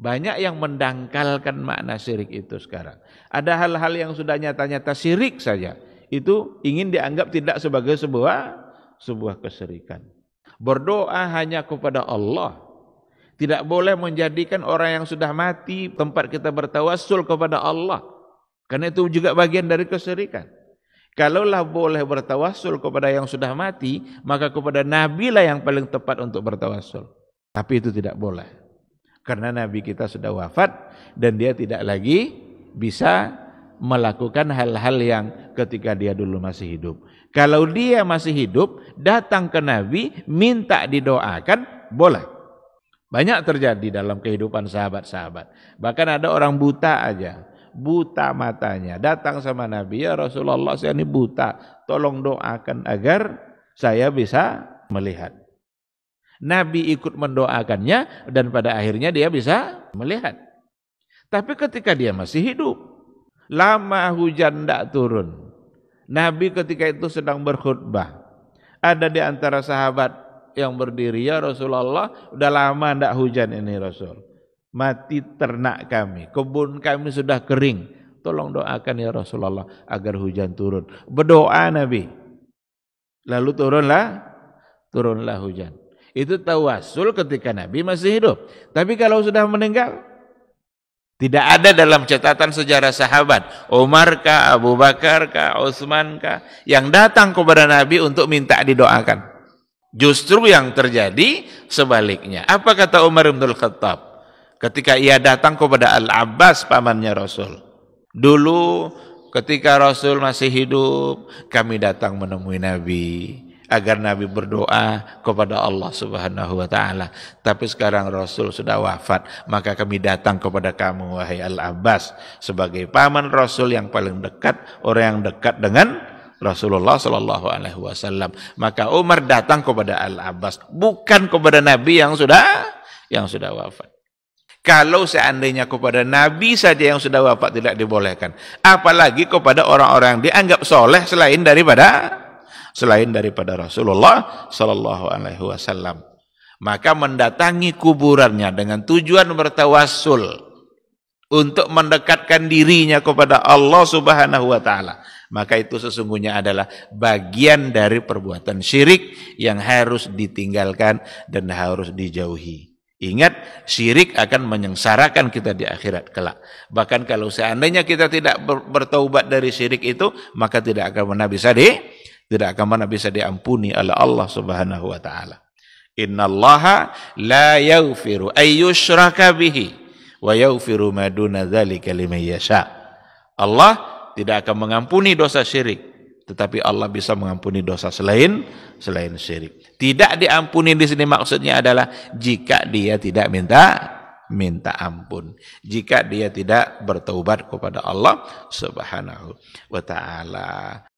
Banyak yang mendangkalkan makna syirik itu sekarang. Ada hal-hal yang sudah nyata-nyata syirik saja. Itu ingin dianggap tidak sebagai sebuah sebuah keserikan. Berdoa hanya kepada Allah. Tidak boleh menjadikan orang yang sudah mati tempat kita bertawasul kepada Allah. Karena itu juga bagian dari keserikan. Kalaulah boleh bertawasul kepada yang sudah mati, maka kepada Nabi lah yang paling tepat untuk bertawasul Tapi itu tidak boleh. Karena Nabi kita sudah wafat dan dia tidak lagi bisa melakukan hal-hal yang ketika dia dulu masih hidup. Kalau dia masih hidup, datang ke Nabi, minta didoakan, boleh. Banyak terjadi dalam kehidupan sahabat-sahabat. Bahkan ada orang buta aja, buta matanya. Datang sama Nabi, ya Rasulullah saya ini buta, tolong doakan agar saya bisa melihat. Nabi ikut mendoakannya dan pada akhirnya dia bisa melihat. Tapi ketika dia masih hidup, lama hujan tidak turun. Nabi ketika itu sedang berkhutbah. Ada di antara sahabat yang berdiri, ya Rasulullah, udah lama tidak hujan ini Rasul. Mati ternak kami, kebun kami sudah kering. Tolong doakan ya Rasulullah agar hujan turun. Berdoa Nabi. Lalu turunlah, turunlah hujan. Itu tawasul ketika Nabi masih hidup. Tapi kalau sudah meninggal, tidak ada dalam catatan sejarah sahabat. Umar kah, Abu Bakar kah, Utsman kah, yang datang kepada Nabi untuk minta didoakan. Justru yang terjadi sebaliknya. Apa kata Umar bin Khattab? Ketika ia datang kepada Al-Abbas, pamannya Rasul. Dulu ketika Rasul masih hidup, kami datang menemui Nabi agar Nabi berdoa kepada Allah Subhanahu wa taala. Tapi sekarang Rasul sudah wafat, maka kami datang kepada kamu wahai Al-Abbas sebagai paman Rasul yang paling dekat, orang yang dekat dengan Rasulullah saw. Alaihi Wasallam. Maka Umar datang kepada Al Abbas, bukan kepada Nabi yang sudah yang sudah wafat. Kalau seandainya kepada Nabi saja yang sudah wafat tidak dibolehkan, apalagi kepada orang-orang yang dianggap soleh selain daripada selain daripada Rasulullah Shallallahu Alaihi Wasallam. Maka mendatangi kuburannya dengan tujuan bertawasul untuk mendekatkan dirinya kepada Allah Subhanahu wa taala. Maka itu sesungguhnya adalah bagian dari perbuatan syirik yang harus ditinggalkan dan harus dijauhi. Ingat, syirik akan menyengsarakan kita di akhirat kelak. Bahkan kalau seandainya kita tidak bertaubat dari syirik itu, maka tidak akan pernah bisa di tidak akan mana bisa diampuni oleh Allah Subhanahu wa taala. Innallaha la yaghfiru ayyushraka bihi wa yaghfiru ma duna dzalika liman yasha. Allah tidak akan mengampuni dosa syirik, tetapi Allah bisa mengampuni dosa selain selain syirik. Tidak diampuni di sini maksudnya adalah jika dia tidak minta minta ampun jika dia tidak bertaubat kepada Allah Subhanahu wa taala.